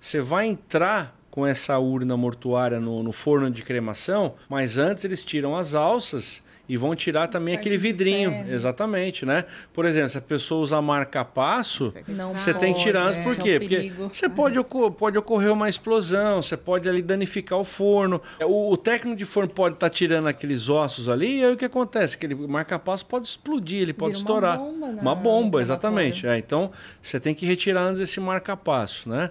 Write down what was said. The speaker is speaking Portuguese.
Você vai entrar com essa urna mortuária no, no forno de cremação, mas antes eles tiram as alças e vão tirar também aquele vidrinho. Exatamente, né? Por exemplo, se a pessoa usar marca-passo, você tem que tirar. antes, por é. quê? É um Porque você pode, pode ocorrer uma explosão, você pode ali danificar o forno. O, o técnico de forno pode estar tá tirando aqueles ossos ali e aí o que acontece? Aquele marca-passo pode explodir, ele pode Vira estourar. Uma bomba, né? Uma bomba, exatamente. É, então, você tem que retirar antes esse marca-passo, né?